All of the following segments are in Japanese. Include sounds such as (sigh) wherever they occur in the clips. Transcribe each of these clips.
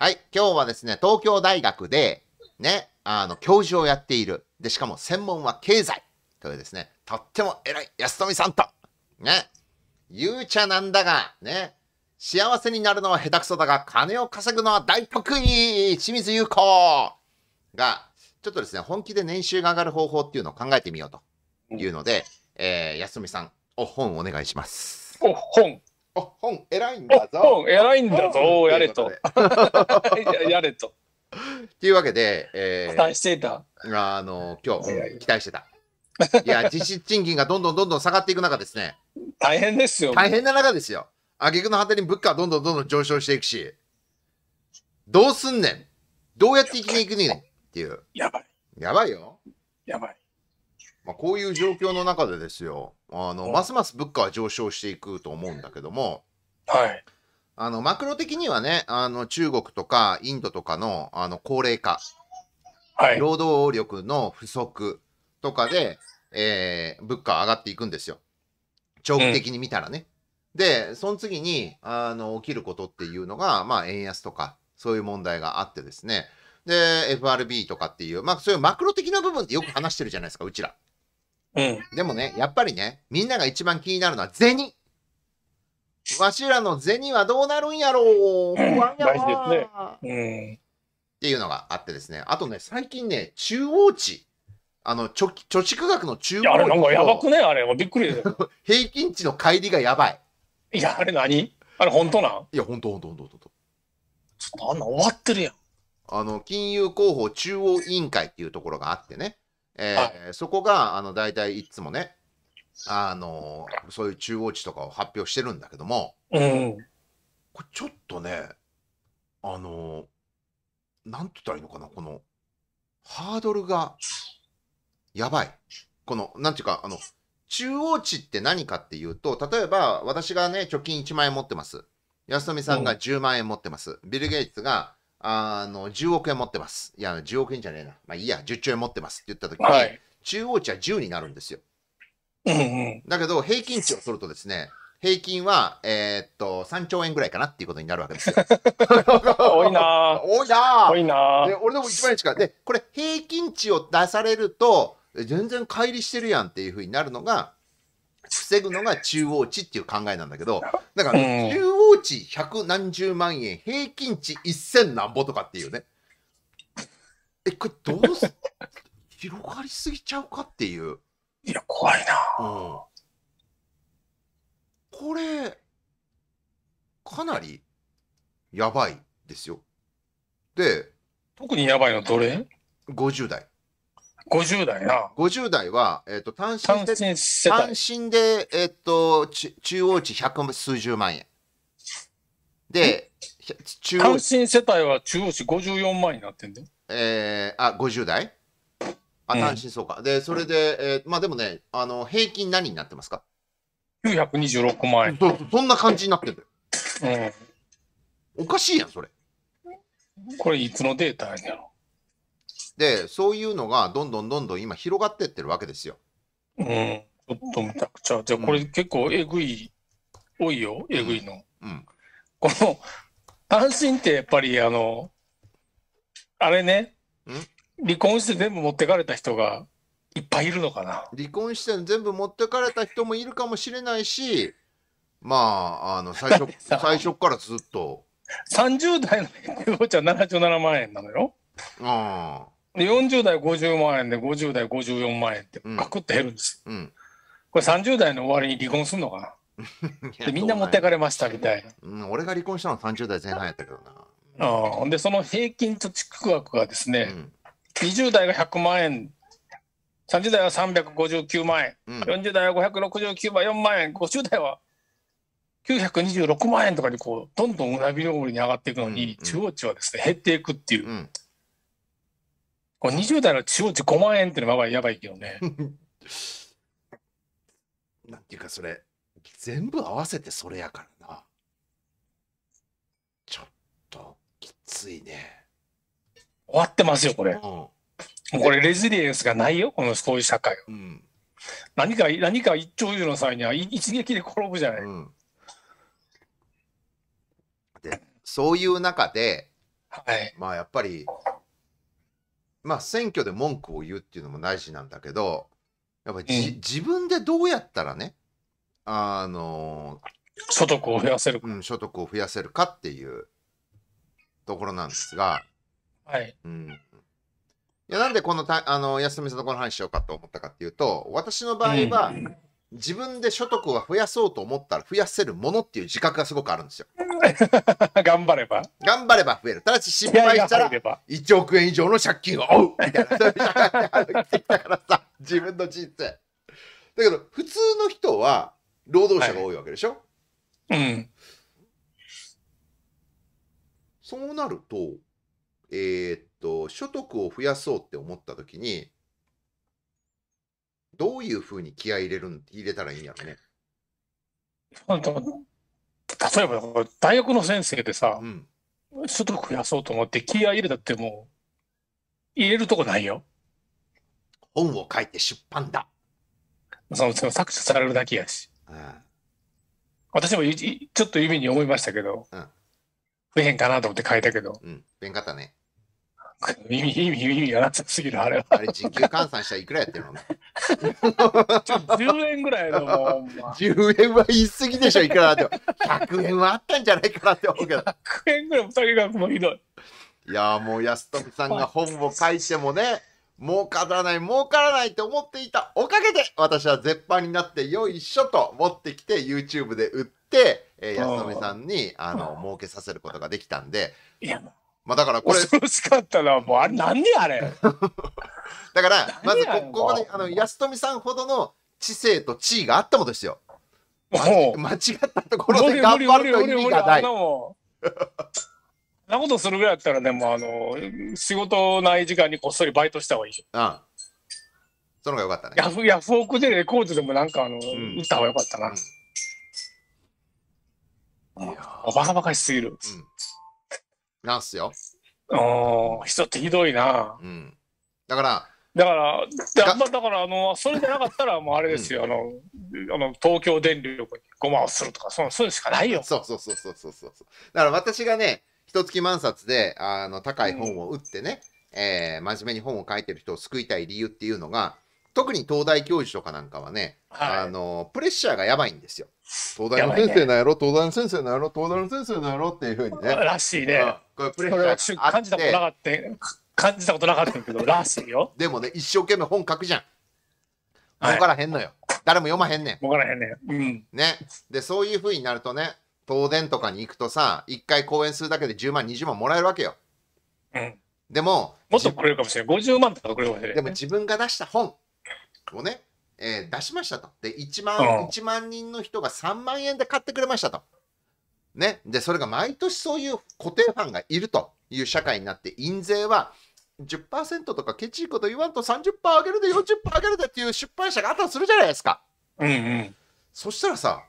はい、今日はですね、東京大学で、ね、あの、教授をやっている。で、しかも専門は経済。というですね、とっても偉い安富さんと、ね、ゆうちゃなんだが、ね、幸せになるのは下手くそだが、金を稼ぐのは大得意清水優子が、ちょっとですね、本気で年収が上がる方法っていうのを考えてみようというので、えー、安富さん、お本お願いします。お本本偉いんだぞ。本偉いんだぞ、やれと。(laughs) やれと。というわけで、え期待してた。あの今日、期待してた。いや、(laughs) 実質賃金がどんどんどんどん下がっていく中ですね。大変ですよ。大変な中ですよ。挙句の果てに物価はどんどんどんどん上昇していくし、どうすんねん。どうやって生きていくねんっていう。やばい。やばいよ。やばい。まあ、こういう状況の中でですよあの、うん、ますます物価は上昇していくと思うんだけども、はい、あのマクロ的にはねあの中国とかインドとかのあの高齢化、はい、労働力の不足とかで、えー、物価上がっていくんですよ長期的に見たらね。うん、でその次にあの起きることっていうのが、まあ、円安とかそういう問題があってですねで FRB とかっていう、まあ、そういうマクロ的な部分ってよく話してるじゃないですかうちら。うん。でもね、やっぱりね、みんなが一番気になるのは銭。わしらの銭はどうなるんやろう不安やわ、うんね、っていうのがあってですね。あとね、最近ね、中央値。あの貯蓄額の中央値。あれなんかやばくねあれ。びっくりです。(laughs) 平均値の乖離がやばい。いや、あれ何あれ本当なんいや、本当本当本当本当。ちょっとあんな終わってるやん。あの、金融広報中央委員会っていうところがあってね。えー、そこがあの大体いつもねあのそういう中央値とかを発表してるんだけども、うん、これちょっとねあのなんて言ったらいいのかなこのハードルがやばいこのなんていうかあの中央値って何かっていうと例えば私がね貯金1万円持ってます安富さんが10万円持ってます、ビル・ゲイツがあの、10億円持ってます。いや、10億円じゃねえな。まあいいや、10兆円持ってますって言った時に、はい、中央値は10になるんですよ。だけど、平均値を取るとですね、平均は、えー、っと、3兆円ぐらいかなっていうことになるわけですよ。(laughs) 多いな多いな多いなで俺でも1万円しか。で、これ平均値を出されると、全然乖離してるやんっていうふうになるのが、防ぐのが中央値っていう考えなんだけど、(laughs) だから中央値百何十万円、平均値一千何ぼとかっていうね。え、これどうす、(laughs) 広がりすぎちゃうかっていう。いや、怖いな、うん、これ、かなりやばいですよ。で、特にやばいのどれ ?50 代。50代な。50代は、えっ、ー、と、単身で、単身単身で、えっ、ー、と、中央値百数十万円。で、中央単身世帯は中央値54万になってんだよ。えー、あ、50代あ、単身そうか。うん、で、それで、えー、まあでもね、あの、平均何になってますか ?926 万円そ。そんな感じになってんだよ。うん。おかしいやん、それ。これいつのデータやねん。で、そういうのがどんどんどんどん今広がってってるわけですよ。うん、ちょっとめちゃくちゃ。じゃあこれ結構えぐい、多いよ、えぐいの。うん。うんこの、単身ってやっぱりあの、あれね、離婚して全部持ってかれた人がいっぱいいるのかな。離婚して全部持ってかれた人もいるかもしれないし、まあ、あの、最初、最初からずっと。30代のエクボちゃん77万円なのよ。ああ。で40代50万円で50代54万円ってガクッと減るんです、うんうん、これ30代の終わりに離婚するのかな (laughs) でみんな持ってかれましたみたいな、うん、俺が離婚したの30代前半やったけどな、うん、でその平均貯蓄額がですね、うん、20代が100万円30代は359万円、うん、40代は569万4万円50代は926万円とかにこうどんどんうなぎりに上がっていくのに、中央値はですね減っていくっていう、これ20代の地方値5万円っていうのはやばいけどね。(laughs) なんていうかそれ、全部合わせてそれやからな。ちょっと、きついね。終わってますよ、これ。うん、これ、レジリエンスがないよ、この、そういう社会は。うん、何か、何か一朝一の際には、一撃で転ぶじゃない。うん、で、そういう中で、はい、まあ、やっぱり、まあ選挙で文句を言うっていうのも大事なんだけどやっぱり、うん、自分でどうやったらねあの所得を増やせるか、うん、所得を増やせるかっていうところなんですが、はい、うん、いやなんでこのたあの安富さんとこの話しようかと思ったかっていうと私の場合は、うん自分で所得は増やそうと思ったら増やせるものっていう自覚がすごくあるんですよ。(laughs) 頑張れば頑張れば増える。ただし失敗したら1億円以上の借金を負うみたいな。そういう社会てきたからさ、自分の人生。だけど普通の人は労働者が多いわけでしょ、はい、うん。そうなると、えー、っと、所得を増やそうって思ったときに、どういうふうに気合い入れるん入れたらいいんやろね。例えば大学の先生でさ、うん、所得増やそうと思って気合い入れたってもう入れるとこないよ。本を書いて出版だ。その作者されるだけやし。私もちょっと意味に思いましたけど、うん、増えへんかなと思って書いたけど。うん、増かったね。意味、意味、意味がなさすぎる、あれは。あれ、時給換算したらいくらやってるのちょ ?10 円ぐらいのまあ、10円は言い過ぎでしょ、いくらだって。100円はあったんじゃないかなって思うけど。100円ぐらい、とにかくもうひどい。いやもう安富さんが本を書いてもね、儲からない、儲からないって思っていたおかげで、私は絶版になって、よいしょと持ってきて、YouTube で売って、えー、安富さんに、あの、儲けさせることができたんで。いや、まあだからこれ。恐ろしかったな。もうあれなんであれ。(laughs) だから、まずここで、あの、安富さんほどの知性と地位があったことですよ。もう。間違ったところで頑張ると意味がない。なことするぐらいだったらね、もうあの、仕事ない時間にこっそりバイトした方がいい。うん。その方がよかったね。ヤフ、ヤフオクでレコードでもなんかあの、うん、打った方がよかったな。うん、いやバカバカしすぎる。うんなんすよ。ああ、人ってひどいな。うん。だから、だから、だだからあの、それでなかったら、もうあれですよ、あのあの東京電力にごまをするとか、そそうしかないよ。(laughs) そうそうそうそうそうそう。だから私がね、一月万冊で、あの、高い本を売ってね、えー真面目に本を書いてる人を救いたい理由っていうのが、特に東大教授とかなんかはね、はい、あのプレッシャーがやばいんですよ。東大の先生なんやろ、東大の先生なんやろ、東大の先生なんやろっていうふうにね。らしいね。これプレッシャー感じたことなかった。感じたことなかったけど、らしいよ。でもね、一生懸命本書くじゃん。儲からへんのよ。誰も読まへんねん。儲からへんねん。うん。ね。で、そういうふうになるとね、東電とかに行くとさ、一回講演するだけで10万、20万もらえるわけよ。うん。でも、もっとくれるかもしれない。50万とかくれるかもしれない、ね、でも自分が出した本、をね、えー、出しましたと。で、1万、1万人の人が3万円で買ってくれましたと。ね。で、それが毎年そういう固定ファンがいるという社会になって、印税は10%とかケチいこと言わんと30%上げるで40%上げるでっていう出版社があったとするじゃないですか。うんうん。そしたらさ、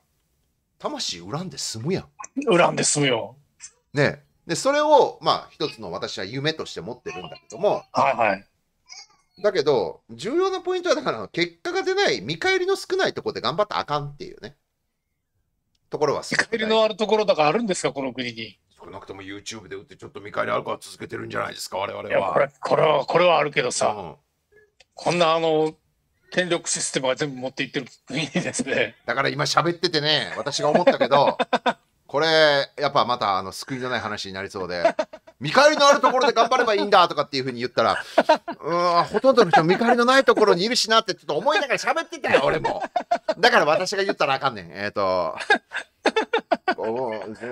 魂恨んで済むやん。恨んで済むよ。ねで、それを、まあ、一つの私は夢として持ってるんだけども、はいはい。だけど、重要なポイントは、だから、結果が出ない、見返りの少ないところで頑張ったらあかんっていうね。ところは見返りのあるところとかあるんですか、この国に。少なくとも YouTube で打ってちょっと見返りあるから続けてるんじゃないですか、我々は。これこれは、これはあるけどさ、うん、こんなあの、権力システムが全部持っていってる国ですね。だから今喋っててね、私が思ったけど、これ、やっぱまたあの救いのない話になりそうで、見返りのあるところで頑張ればいいんだとかっていうふうに言ったら、うん、ほとんどの人見返りのないところにいるしなってちょっと思いながら喋ってたよ、俺も。だから私が言ったらあかんねん。えっ、ー、と、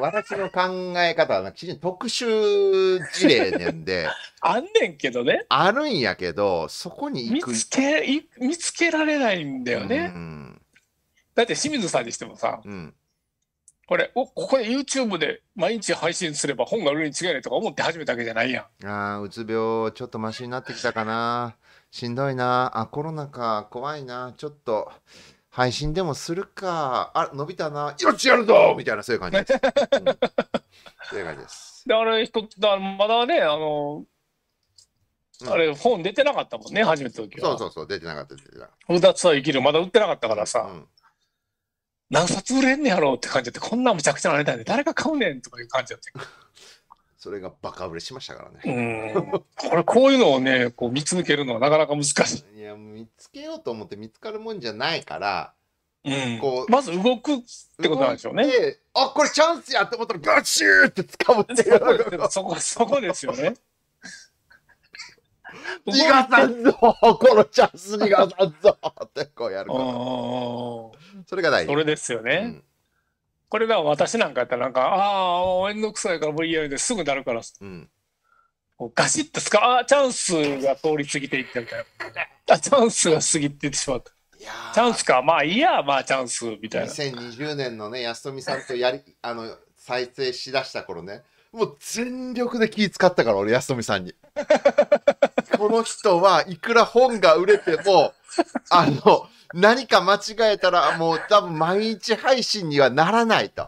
私の考え方は非常特殊事例なんであんねんけどねあるんやけどそこに行く。見つけ見つけられないんだよね、うん、だって清水さんにしてもさ、うん、これ、お、ここで YouTube で毎日配信すれば本が売るに違いないとか思って始めたわけじゃないやん。ああ、うつ病、ちょっとマシになってきたかな。しんどいな。あ、コロナか、怖いな。ちょっと、配信でもするか。あ、伸びたな。よっしやるぞみたいな、そういう感じです。(laughs) うん、そういう感じです。で、あれ、一つ、だまだね、あの、うん、あれ、本出てなかったもんね、初めての時は。そうそうそう、出てなかった、出てなかった。うつは生きる、まだ売ってなかったからさ。うん何冊売れんねやろうって感じで、こんなむちゃくちゃなネタで、誰が買うねんとかいう感じだった。(laughs) それがバカ売れしましたからね。うん。これ、こういうのをね、こう見つけるのはなかなか難しい。いや、見つけようと思って見つかるもんじゃないから、うん、こうまず動くってことなんでしょうね。あこれチャンスやって思ったらガチューって掴むっていうそこそこですよね。(laughs) 逃がさんぞ (laughs) このチャンス逃がさんぞってこうやるから。それが大事。それですよね。うんこれだ私なんかやったらなんかああ面倒くさいから VR ですぐなるから、うん、ガシッとすかあチャンスが通り過ぎていったみたいなチャンスが過ぎてしまったチャンスかまあいいやまあチャンスみたいな2020年のね安富さんとやりあの再生しだした頃ねもう全力で気使ったから俺安富さんにこの人はいくら本が売れても、(laughs) あの、何か間違えたらもう多分毎日配信にはならないと。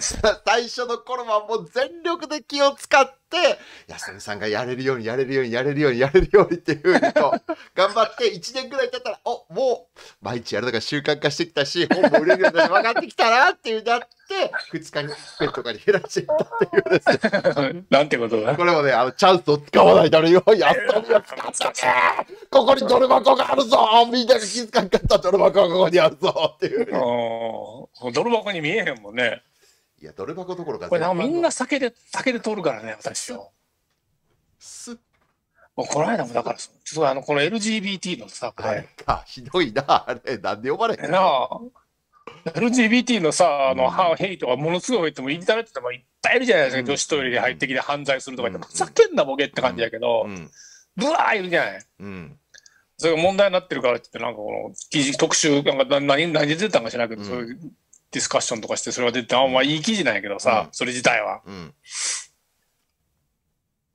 最初の頃はもう全力で気を使って、安富さんがやれるように、やれるように、やれるように、やれるようにっていうふうにと、頑張って1年ぐらい経ったら、おもう、毎日やるのが習慣化してきたし、本も売れるように分かってきたなっていうなって、2日に1回とかに減らしていったっていうです、なんてことだ。これもね、あの、チャンスを使わないだろよ、安富を使ったねここにドル箱があるぞみんなが気づかんかったドル箱がここにあるぞっていう。ドル箱に見えへんもんね。いや、ドル箱どころかこれみんな酒で、酒で取るからね、私を。すこの間もだから、ちょっとあの、この LGBT のさ、はい、あ、ひどいな、あれ、なんで呼ばれへんの LGBT のさ、あの、うん、ヘイトがものすごい多いっても、インターネットでもいっぱいいるじゃないですか、うん、女子トイレに入ってきて犯罪するとか言って、ふざけんなボケって感じやけど、ぶわーいるじゃない。うん。それが問題になってるからって、なんかこの記事、特集、なんか何、何出てたんか知らなけど、うん、そういうディスカッションとかして、それが出て、あんまいい記事なんやけどさ、うん、それ自体は。うん、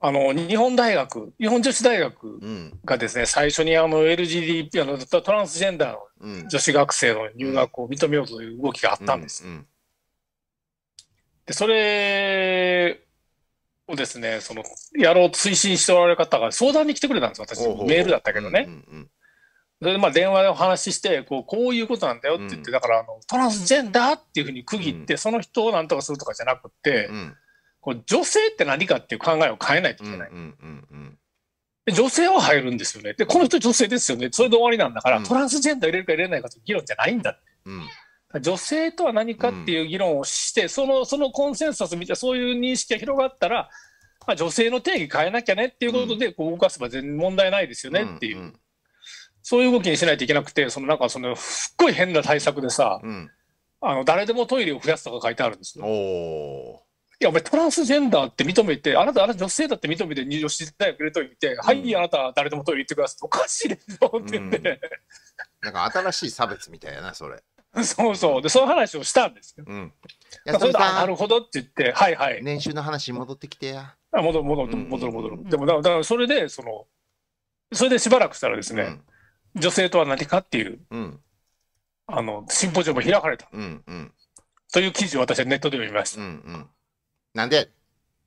あの、日本大学、日本女子大学がですね、うん、最初にあの LGBT、あの、トランスジェンダーの女子学生の入学を認めようという動きがあったんです。で、それをですね、その、やろう推進しておられる方が相談に来てくれたんですよ、私。メールだったけどね。うんうんうんそれでまあ電話でお話ししてこうこういうことなんだよって言って、だからあのトランスジェンダーっていうふうに区切って、その人をなんとかするとかじゃなくて、こう女性って何かっていう考えを変えないといけない。女性は入るんですよね。で、この人女性ですよね。それで終わりなんだから、トランスジェンダー入れるか入れないかという議論じゃないんだって。女性とは何かっていう議論をして、そのそのコンセンサスみたいなそういう認識が広がったら、まあ、女性の定義変えなきゃねっていうことで、こう動かせば全然問題ないですよねっていう。そういう動きにしないといけなくて、そのなんかそのすっごい変な対策でさ、うん、あの誰でもトイレを増やすとか書いてあるんですよ。おいや、お前トランスジェンダーって認めて、あなた、あなた女性だって認めて入場して大学でトて、うん、はい、あなた誰でもトイレ行ってくださいって、おかしいですよって言って、うん、なんか新しい差別みたいやな、それ。(laughs) そうそう、で、その話をしたんですよ。うん。それなるほどって言って、はいはい。年収の話戻ってきてや。あ戻る戻る戻る戻る。でもだからそれでそのそれでしばらくしたらですね、うん、女性とは何かっていう、うん、あのシンポジウム開かれた、うんうん、という記事を私はネットで読みました。うんうん、なんで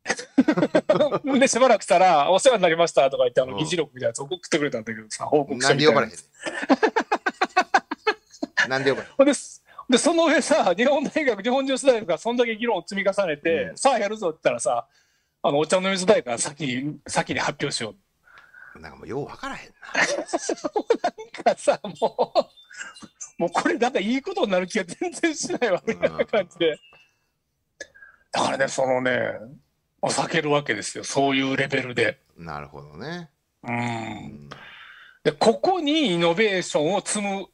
(laughs) でしばらくしたら「お世話になりました」とか言ってあの議事録みたいなやつ送ってくれたんだけどさ報告書みたいな。なんで呼ばれへん (laughs) ででその上さ日本大学日本女子大学がそんだけ議論を積み重ねて、うん、さあやるぞって言ったらさあのお茶の水大学が先に先に発表しようなんかもうよう分からへんな。そうなんかさ、もう、もうこれなんかいいことになる気が全然しないわ、みたいな感じで。だからね、そのね、お避けるわけですよ、そういうレベルで。なるほどね。うん。で、ここにイノベーションを積む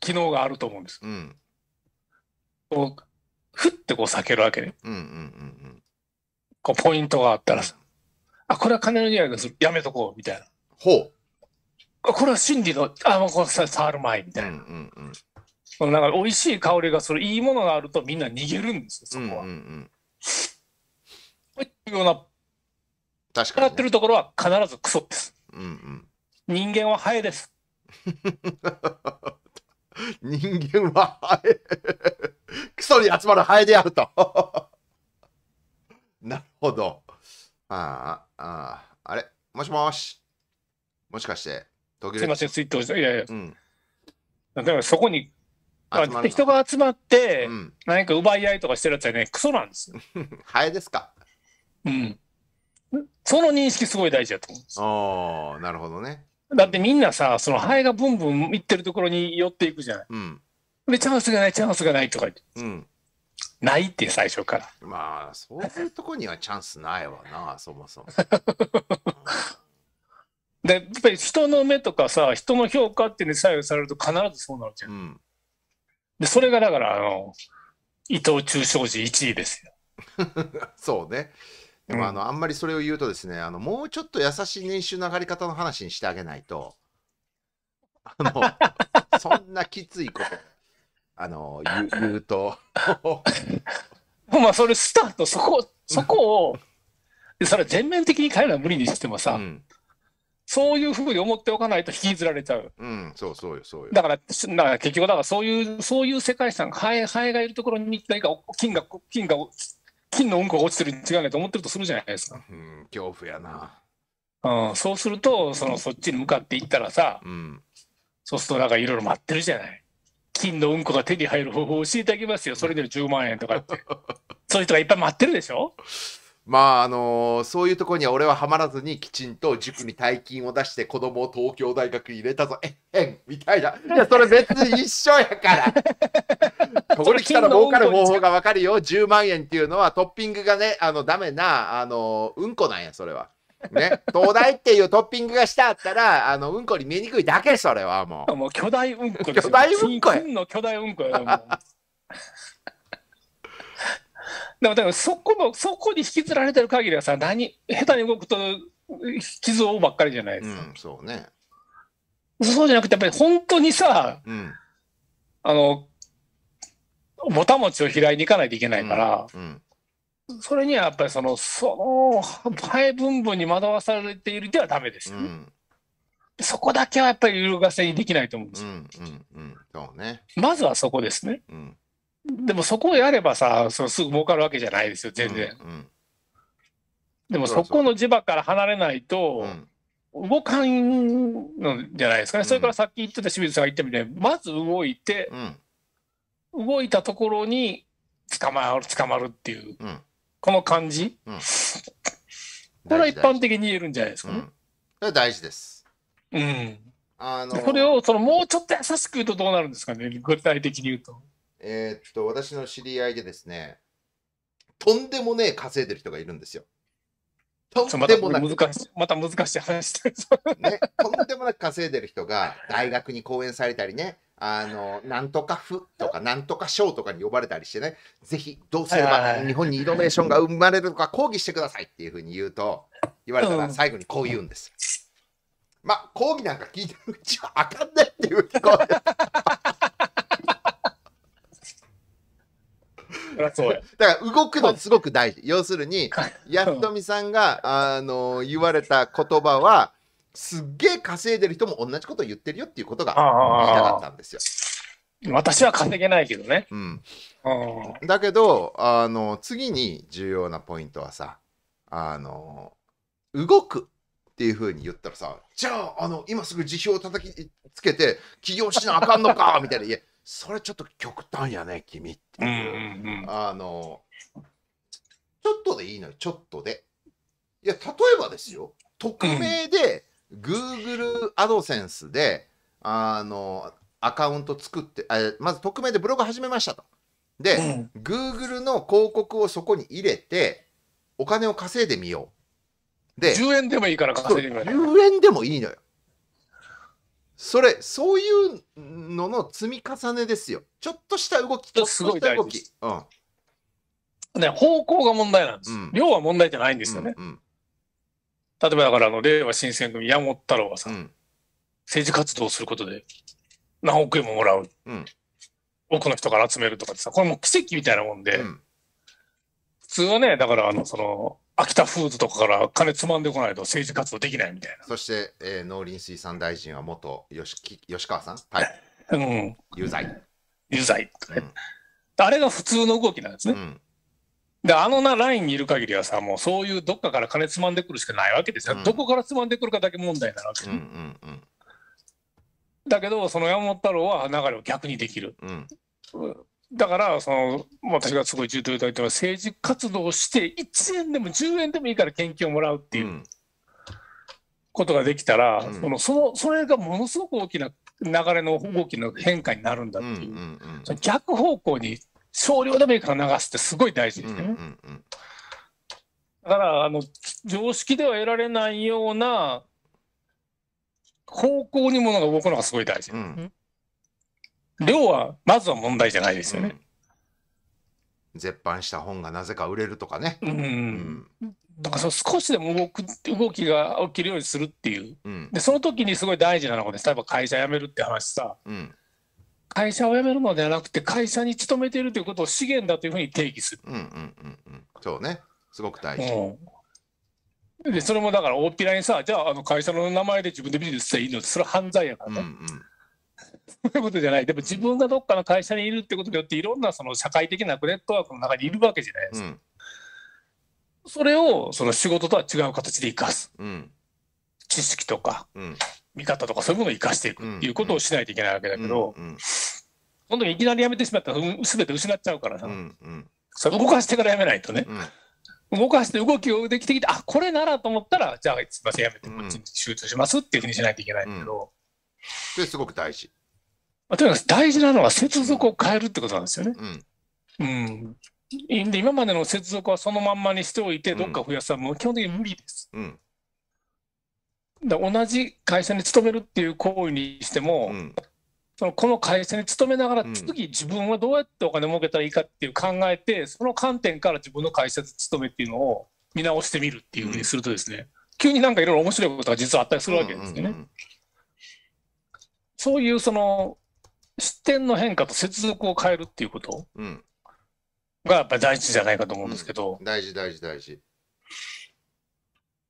機能があると思うんです。うん。こう、ふってこう避けるわけね。うんうんうんうん。こう、ポイントがあったらさ、あ、これは金の匂いがする、やめとこう、みたいな。ほう。これは真理の、あ、の、うこの触る前みたいな。うんうんうん。か美味しい香りがするいいものがあるとみんな逃げるんですよ、そこは。うんうんうん、ような、確かに、ね。ってるところは必ずクソです。うんうん、人間はハエです。(laughs) 人間はハエ。(laughs) クソに集まるハエであると。(laughs) なるほど。ああ、ああ、あれ、もしもし。もしかして、途切れすみません、スイッチ押した。いやいや。うん、だからそこに、人が集まって、うん、何か奪い合いとかしてるやつはね、クソなんですよ。(laughs) ハエですか。うん。その認識すごい大事だと思うんです。ああ、なるほどね。だってみんなさ、そのハエがブンブンいってるところに寄っていくじゃない。うん、で、チャンスがない、チャンスがないとか言って。うんないって最初からまあそういうとこにはチャンスないわなそもそも (laughs) でやっぱり人の目とかさ人の評価っていうのに左右されると必ずそうなるじゃん、うん、でそれがだからあの伊藤忠商事1位ですよ (laughs) そうねでもあの、うん、あんまりそれを言うとですねあのもうちょっと優しい年収の上がり方の話にしてあげないとあの (laughs) そんなきついことあの言言うと (laughs) まあそれスタートそこそこをそれ全面的に変えるのは無理にしてもさ、うんそういうふうに思っておかないと引きずられちゃう。うん、そうそうよ、そうよ。だから、か結局、だからそういう、そういう世界観、ハエハエがいるところに何か金が、金が、金のうんこが落ちてるに違いないと思ってるとするじゃないですか。うん、恐怖やな。うん、そうすると、そのそっちに向かっていったらさ、うん、そうするとなんかいろいろ待ってるじゃない。金のうんこが手に入る方法を教えてあげますよ、それで10万円とかって。(laughs) そういう人がいっぱい待ってるでしょまああのそういうところには俺ははまらずにきちんと塾に大金を出して子供を東京大学に入れたぞえへんみたいな (laughs) いやそれ別に一緒やから (laughs) ここに来たら儲かる方法が分かるよ10万円っていうのはトッピングがねあのダメなあのうんこなんやそれは。ね、東大っていうトッピングがしてあったら、あのうんこに見えにくいだけ、それはもう。もう巨大うんこですよ。巨大うんこや。の巨大うんこや。(laughs) も、でもそこのそこに引きずられてる限りはさ何下手に動くと傷を負うばっかりじゃないですか、うん、そうねそうじゃなくてやっぱり本当にさ、うん、あのぼたもちを開いに行かないといけないから、うんうん、それにはやっぱりそのその前分母に惑わされているではダメですうん、そこだけはやっぱり揺るがせにできないと思うんですよ、うんうんうん、そうね、まずはそこですね。うんでもそこをやればさ、そのすぐ儲かるわけじゃないですよ、全然。うんうん、でもそこの磁場から離れないと、動かんのじゃないですかね、うん、それからさっき言ってた清水さんが言ったみたいに、まず動いて、うん、動いたところに捕まる、捕まるっていう、うん、この感じ、うん、これは一般的に言えるんじゃないですかね。それは大事です。うん。あのー、これを、その、もうちょっと優しく言うとどうなるんですかね、具体的に言うと。えー、っと、私の知り合いでですね、とんでもねえ稼いでる人がいるんですよ。とんでもなく。難しい、また難しい話してる。ね、とんでもなく稼いでる人が、大学に講演されたりね、あの、なんとか府とか、なんとか省とかに呼ばれたりしてね、ぜひ、どうすれば日本にイノベーションが生まれるのか抗議してくださいっていうふうに言うと、言われたら最後にこう言うんですうん、まあ、抗議なんか聞いてるうちはあかんねっていう聞こえそうだから動くのすごく大事。要するに、(laughs) やっとみさんが、あの言われた言葉は、すっげえ稼いでる人も同じこと言ってるよっていうことが言いたかったんですよ。私は稼げないけどね。うん、だけどあの次に重要なポイントはさあの動くっていうふうに言ったらさじゃああの今すぐ辞表を叩きつけて起業しなあかんのかみたいな「いそれちょっと極端やね君っていう,、うんうんうん、あのちょっとでいいのよちょっとでいや例えばですよ匿名で Google アドセンスであのアカウント作ってあまず匿名でブログ始めましたとで、うん、Google の広告をそこに入れてお金を稼いでみようで10円でもいいから稼いでみよう10円でもいいのよそれ、そういうのの積み重ねですよ。ちょっとした動き、ちょっとした動き。うん、ね、方向が問題なんです、うん、量は問題じゃないんですよね。うんうん、例えばだから、あの、令和新選組、山本太郎はさ、うん、政治活動をすることで何億円ももらう。うん、多くの人から集めるとかってさ、これも奇跡みたいなもんで、普通はね、だから、あの、その、秋田フーズとかから金つまんでこないと政治活動できないみたいな。そして、えー、農林水産大臣は元吉吉川さん、はい、うん、有罪。有罪、うん、あれが普通の動きなんですね。うん、であのなラインにいる限りはさもうそういうどっかから金つまんでくるしかないわけですよ、うん、どこからつまんでくるかだけ問題なわけ、うんうんうん、だけどその山本太郎は流れを逆にできる、うん、だからその私がすごい重要いたのは政治活動をして1円でも10円でもいいから献金をもらうっていう。ことができたら、うん、そのそのそれがものすごく大きな流れの大きな変化になるんだっていう,、うんうんうん、逆方向に少量でもいいから流すってすごい大事ですね。うんうんうん、だからあの常識では得られないような方向にものが動くのがすごい大事、うん、量はまずは問題じゃないですよね。絶版した本がなぜか売れるとかね。うん、だからそ少しでも動く動きが起きるようにするっていう、うん、でその時にすごい大事なのがね例えば会社辞めるって話さ、うん、会社を辞めるのではなくて会社に勤めているということを資源だというふうに定義する。うんうんうんうん、そうねすごく大事、でそれもだから大っぴらにさじゃああの会社の名前で自分でビジネスしていいのってそれは犯罪やからね。うんうんそういうことじゃない。でも自分がどっかの会社にいるってことによって、いろんなその社会的なネットワークの中にいるわけじゃないですか。うん、それをその仕事とは違う形で生かす。うん、知識とか、うん、見方とかそういうものを生かしていくっていうことをしないといけないわけだけど、その時いきなりやめてしまったらすべて失っちゃうからさ、うんうん、それ動かしてからやめないとね。動かして動きをできてきて、あこれならと思ったら、じゃあ、すみません、やめて、こっちに集中しますっていうふうにしないといけないけど、うん、それすごく大事。まあ、とにかく大事なのは接続を変えるってことなんですよね。うん、うん、で今までの接続はそのまんまにしておいて、どっか増やすはもう基本的に無理です。うん、だ同じ会社に勤めるっていう行為にしても、うん、そのこの会社に勤めながら、次、自分はどうやってお金儲けたらいいかっていう考えて、その観点から自分の会社で勤めっていうのを見直してみるっていうふうにするとですね、急になんかいろいろ面白いことが実はあったりするわけですよね。そういうその視点の変化と接続を変えるっていうことうん。がやっぱり大事じゃないかと思うんですけど、大事大事大事。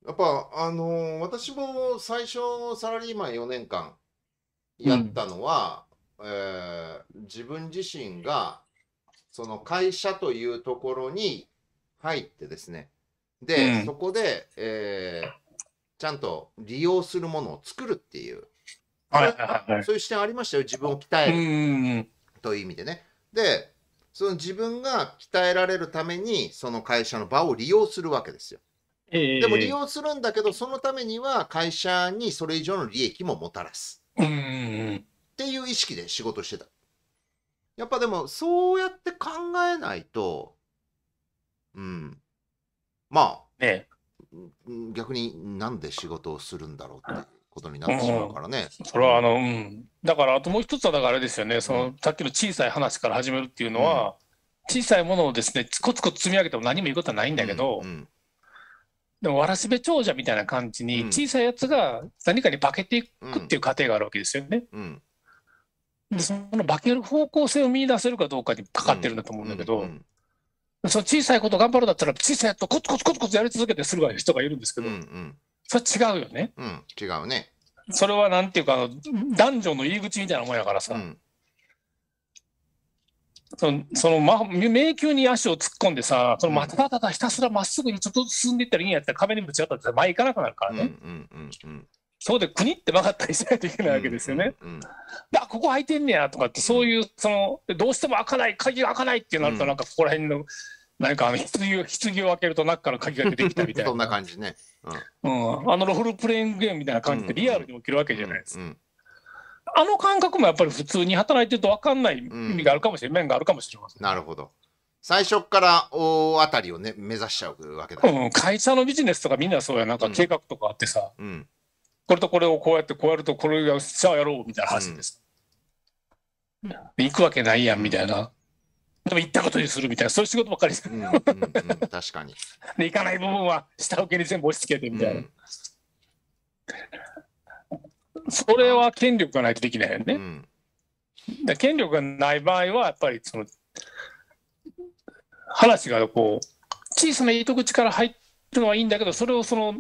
やっぱあのー私も最初サラリーマン4年間やったのは、えー自分自身がその会社というところに入ってですねで、うんそこで、えーちゃんと利用するものを作るっていうそういう視点ありましたよ自分を鍛えるという意味でね。でその自分が鍛えられるためにその会社の場を利用するわけですよ。でも利用するんだけどそのためには会社にそれ以上の利益ももたらす。っていう意識で仕事してた。やっぱでもそうやって考えないと、うん、まあ、逆になんで仕事をするんだろうってことになってしまうからね。うん、それはあの、うん、だからあともう一つはだからあれですよねその、さっきの小さい話から始めるっていうのは、小さいものをですねコツコツ積み上げても何も言うことはないんだけど。でもわらしべ長者みたいな感じに小さいやつが何かに化けていくっていう過程があるわけですよね。でその化ける方向性を見出せるかどうかにかかってるんだと思うんだけど、その小さいこと頑張るだったら小さいやつをコツコツコツコツやり続けてする人がいるんですけど、うんうん、それ違うよね。うん、違うね。それはなんていうか、あの男女の入り口みたいなもんやからさ。うん、その、その、ま、迷宮に足を突っ込んでさ、その、またたたたひたすらまっすぐにちょっと進んでいったらいいんやったら壁にぶち当たって前行かなくなるからね。うんうんうん、うん、そうで国って曲がったりしないといけないわけですよね。うんうんうん、あここ開いてんねやとかってそういうそのどうしても開かない鍵が開かないってなるとなんかここら辺の、うん、なんかあの棺を棺を開けると中から鍵が出てきたみたいな (laughs) そんな感じね。うん、あのロフルプレイングゲームみたいな感じでリアルに起きるわけじゃないですか。あの感覚もやっぱり普通に働いてると分かんない意味があるかもしれない、うん、面があるかもしれません。なるほど。最初から大当たりをね目指しちゃうわけだ、うん、会社のビジネスとかみんなそうやなんか計画とかあってさ、うん、これとこれをこうやってこうやるとこれをちゃあやろうみたいな話です、うん、行くわけないやんみたいな、でも行ったことにするみたいな、そういう仕事ばっかりる、うんうんうん、確かに。で、行かない部分は下請けに全部押し付けてみたいな。それは権力がないとできないよね。うん、権力がない場合は、やっぱりその、話がこう、小さな糸口から入るのはいいんだけど、それをその、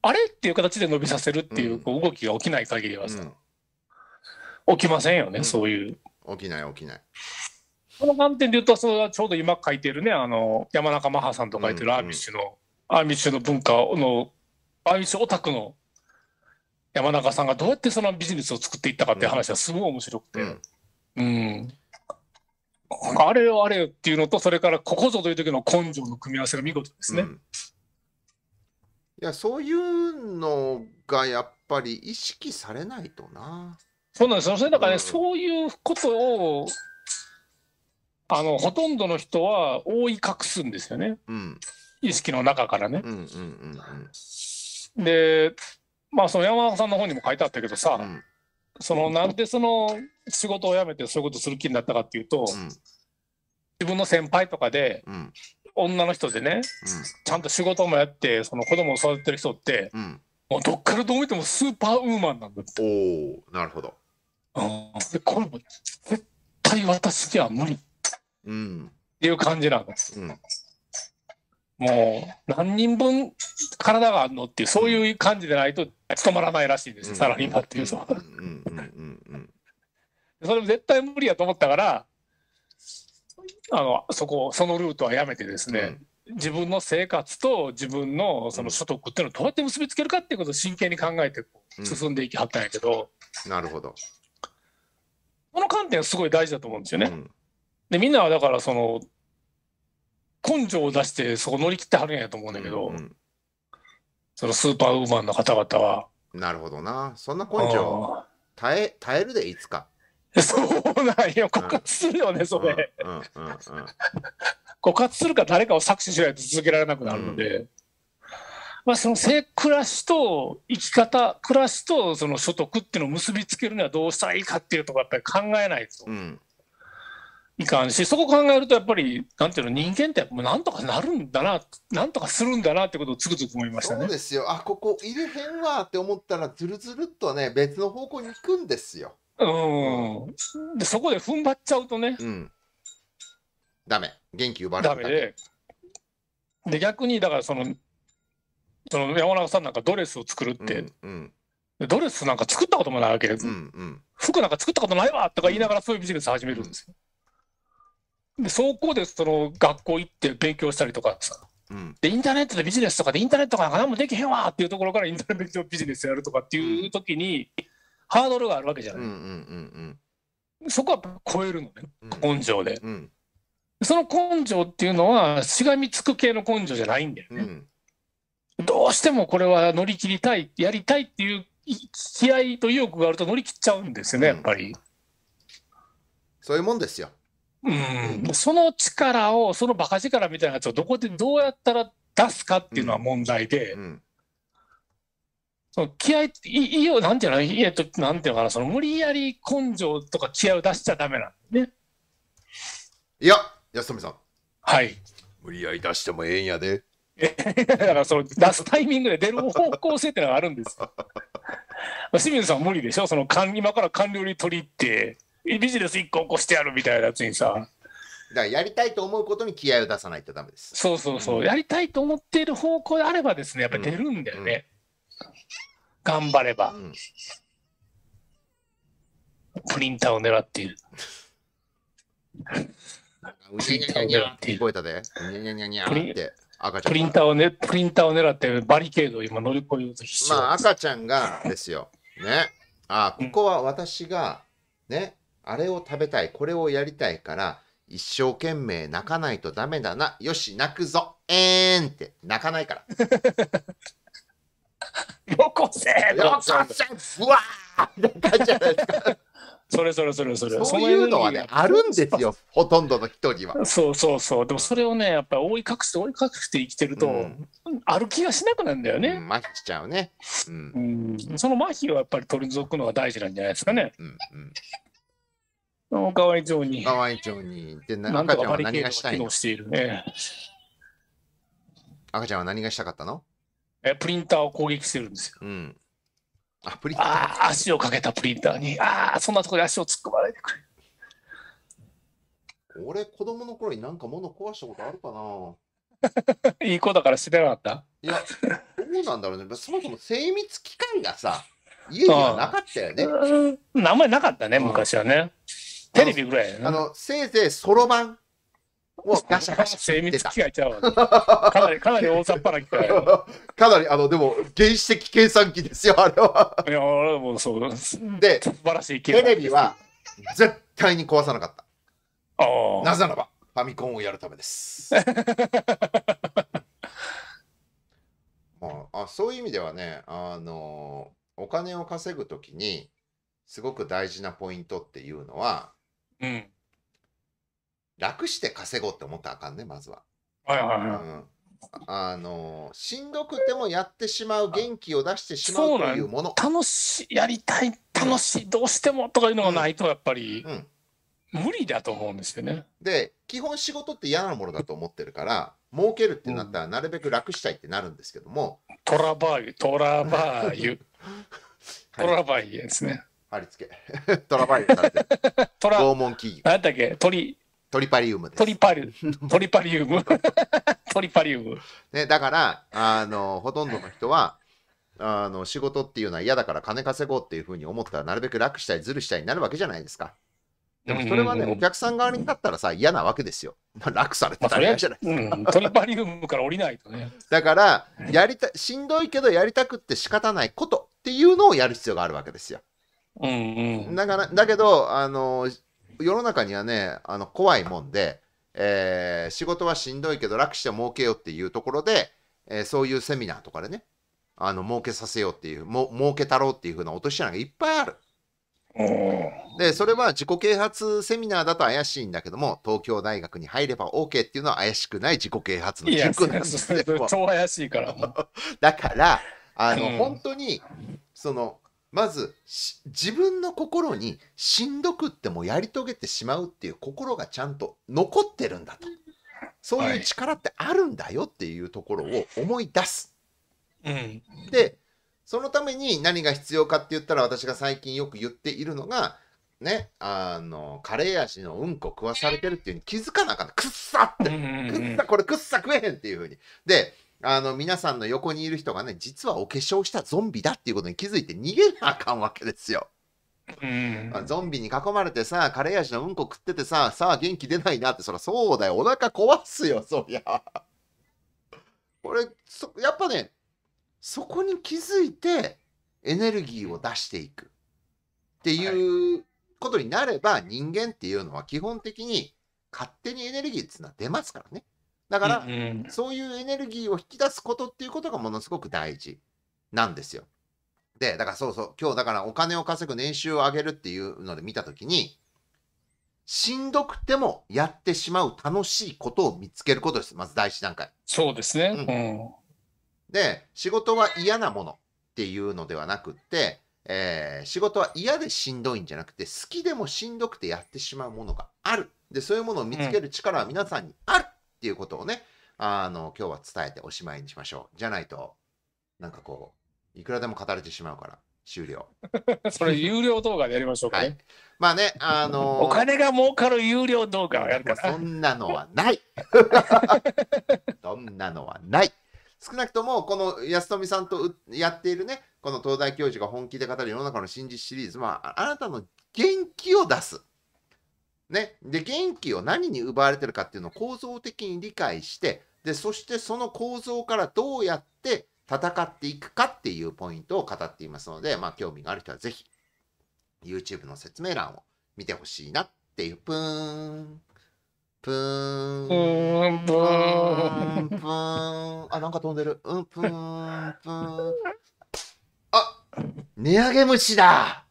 あれっていう形で伸びさせるっていうこう動きが起きない限りはさ、うん、起きませんよね、うん、そういう。起きない、起きない。その観点で言うと、それはちょうど今書いてるね、あの、山中マハさんと書いてるアーミッシュの、うんうん、アーミッシュの文化の、アーミッシュオタクの山中さんがどうやってそのビジネスを作っていったかっていう話はすごい面白くて。うん。うん、あれよあれよっていうのと、それからここぞという時の根性の組み合わせが見事ですね。うん、いや、そういうのがやっぱり意識されないとな。そうなんですよ。それだからね、うん、そういうことをあのほとんどの人は覆い隠すんですよね、うん、意識の中からね。でまあその山本さんの本にも書いてあったけどさ、うん、そのなんでその仕事を辞めてそういうことする気になったかっていうと、自分の先輩とかで、女の人でね、ちゃんと仕事もやってその子供を育ててる人って、もうどっからどう見てもスーパーウーマンなんだって。おなるほど、うん、これも絶対私には無理うん、っていう感じなんです。うん、もう何人分体があるのっていうそういう感じでないと務まらないらしいです、サラリーマンっていうのは。それも絶対無理やと思ったからあのそこそのルートはやめてですね、うん、自分の生活と自分のその所得っていうのをどうやって結びつけるかっていうことを真剣に考えて進んでいきはったんやけど、うん、なるほどこの観点はすごい大事だと思うんですよね。うんで、みんなはだからその、根性を出してそこ乗り切ってはるんやと思うんだけど、うんうん、そのスーパーウーマンの方々は。なるほどな。そんな根性、耐え、耐えるでいつか。(laughs) そうなんよ。枯渇するよね、うん、それ。枯渇するか誰かを搾取しないと続けられなくなるので。まあ、その暮らしと生き方暮らしとその所得っていうのを結びつけるにはどうしたらいいかっていうとこやっぱり考えないと、うん、いかんしそこ考えるとやっぱりなんていうの人間ってもうなんとかなるんだななんとかするんだなってことをつくづく思いましたね。そうですよあここいれへんわって思ったらずるずるっとね別の方向に行くんですよ。うん、でそこで踏ん張っちゃうとね。うん、ダメ元気奪われるだで逆にだからそのその山中さんなんかドレスを作るって。うんうんドレスなんか作ったこともないわけです、うんうん、服なんか作ったことないわとか言いながらそういうビジネス始めるんですよ。で、そこでその学校行って勉強したりとかさ、うん、でインターネットでビジネスとかでインターネットが何もできへんわっていうところからインターネットビジネスやるとかっていう時に、ハードルがあるわけじゃない、うんうんうん、そこは超えるのね根性で、うんうん、その根性っていうのはしがみつく系の根性じゃないんだよね、うん、どうしてもこれは乗り切りたいやりたいっていう気合と意欲があると乗り切っちゃうんですよねやっぱり、そういうもんですようん、その力を、そのバカ力みたいなやつをどこでどうやったら出すかっていうのは問題で、うんうん、その気合い、いよ、なんていうの、いと、なんていうのかな、その無理やり根性とか気合を出しちゃだめなんでね。いや、安富さん。はい。無理やり出してもええんやで。だからその出すタイミングで出る方向性っていうのがあるんです清水さん無理でしょその今から官僚に取り入ってビジネス1個起こしてやるみたいなやつにさ。だからやりたいと思うことに気合を出さないとダメです。そうそうそう、うん、やりたいと思っている方向であればですね、やっぱり出るんだよね。うん頑張れば、プリンターを狙っている。プリンターを狙っている。プリンターをね、プリンターを狙ってバリケードを今乗り越えようとまあ赤ちゃんがですよ。ね。あ、ここは私が、ね、あれを食べたい、これをやりたいから、一生懸命泣かないとダメだな。よし、泣くぞ。えーんって、泣かないから。(laughs) よこせよこせうわーって感じじゃないですか。(laughs) それそれそれそれ。そういうのはね、あるんですよ、ほとんどの人には。そうそうそう。でもそれをね、やっぱり覆い隠して覆い隠して生きてると、うん、歩きがしなくなるんだよね。うん、麻痺しちゃうね。うん、うんその麻痺をやっぱり取り除くのが大事なんじゃないですかね。うん、うん河合町に。河合町に。で、な赤ちゃんは何がしたいのしているね。赤ちゃんは何がしたかったのえプリンターを攻撃してるんですよ。うん、あ、プリンターあ足をかけたプリンターに、ああ、そんなところで足を突っ込まれてくれ。俺、子供の頃になんか物壊したことあるかな (laughs) いい子だからしてなかったいや、どうなんだろうね。そもそも精密機械がさ、家にはなかったよね。(laughs) 名前なかったね、昔はね。テレビぐらいやな。あの、せいぜいそろばんをガシャガシャ。(laughs) 精密機械ちゃうわ。かなり、かなり大雑把な機械。(laughs) かなり、あの、でも、原始的計算機ですよ、あれは。いや、俺はもうそうで、素晴らしいテレビは、絶対に壊さなかった。ああ。なぜならば、ファミコンをやるためです。(laughs) あそういう意味ではね、あのお金を稼ぐときにすごく大事なポイントっていうのはうん。楽して稼ごうって思ったらあかんね、まずは。はいはいはい。うんあのしんどくてもやってしまう元気を出してしまうというもの楽しいやりたい楽しいどうしてもとかいうのがないとやっぱり、うん、無理だと思うんですよね。で基本仕事って嫌なものだと思ってるから儲けるってなったらなるべく楽したいってなるんですけども。トラバーユトラバーユ (laughs) トラバーユですね。貼り付け。(laughs) トラバリウムされて (laughs) ト拷問器具。なんだっけ、鳥、トリパリウムです。パリ、リパリウム。(laughs) リパリウム。ね、だから、あの、ほとんどの人は、あの、仕事っていうのは嫌だから金稼ごうっていうふうに思ったら、なるべく楽したり、ずるしたりになるわけじゃないですか。でもそれはね、お客さん側に立ったらさ、嫌なわけですよ。楽されてたら嫌じゃないですか。トリパリウムから降りないとね。だから、やりた、しんどいけどやりたくって仕方ないことっていうのをやる必要があるわけですよ。うんうん、だからだけどあの世の中にはねあの怖いもんで、えー、仕事はしんどいけど楽して儲けようっていうところで、えー、そういうセミナーとかでねあの儲けさせようっていうも儲けたろうっていうふうな落とし穴がいっぱいある。でそれは自己啓発セミナーだと怪しいんだけども東京大学に入れば OK っていうのは怪しくない自己啓発の軸なんですよ。怪しいから。(laughs) だからあの、うん、本当にそのまず自分の心にしんどくってもやり遂げてしまうっていう心がちゃんと残ってるんだとそういう力ってあるんだよっていうところを思い出す。はい、でそのために何が必要かって言ったら私が最近よく言っているのがねあのカレー味のうんこ食わされてるっていうに気づかなあかんくっさってくっさこれくっさ食えへんっていうふうに。であの、皆さんの横にいる人がね、実はお化粧したゾンビだっていうことに気づいて逃げなあかんわけですよ。うん、ゾンビに囲まれてさ、カレー味のうんこ食っててさ、さあ元気出ないなって、そらそうだよ、お腹壊すよ、そりゃ。これそ、やっぱね、そこに気づいてエネルギーを出していくっていうことになれば、人間っていうのは基本的に勝手にエネルギーっていうのは出ますからね。だから、うんうん、そういうエネルギーを引き出すことっていうことがものすごく大事なんですよ。で、だからそうそう、今日だからお金を稼ぐ年収を上げるっていうので見たときに、しんどくてもやってしまう楽しいことを見つけることです。まず第一段階。そうですね。うん、で、仕事は嫌なものっていうのではなくって、えー、仕事は嫌でしんどいんじゃなくて、好きでもしんどくてやってしまうものがある。で、そういうものを見つける力は皆さんにある。っていうことをね、あの、今日は伝えておしまいにしましょう。じゃないと、なんかこう、いくらでも語れてしまうから。終了。(laughs) それ有料動画でやりましょうかね。はい、まあね、あのー、(laughs) お金が儲かる有料動画をやるから。そんなのはない。(laughs) そんなのはない。少なくとも、この安富さんとやっているね、この東大教授が本気で語る世の中の真実シリーズは、あなたの元気を出す。ね、で元気を何に奪われてるかっていうのを構造的に理解してでそしてその構造からどうやって戦っていくかっていうポイントを語っていますので、まあ、興味がある人はぜひ YouTube の説明欄を見てほしいなっていうプーンプーンプーンプーンプーンあなんか飛んでるうんプーンプーンあ値上げ虫だ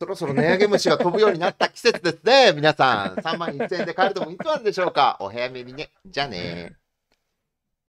そろそろ値上げ虫が飛ぶようになった季節ですね。皆さん、3万1000円で買えるともいつなんでしょうか。お早めにね。じゃあね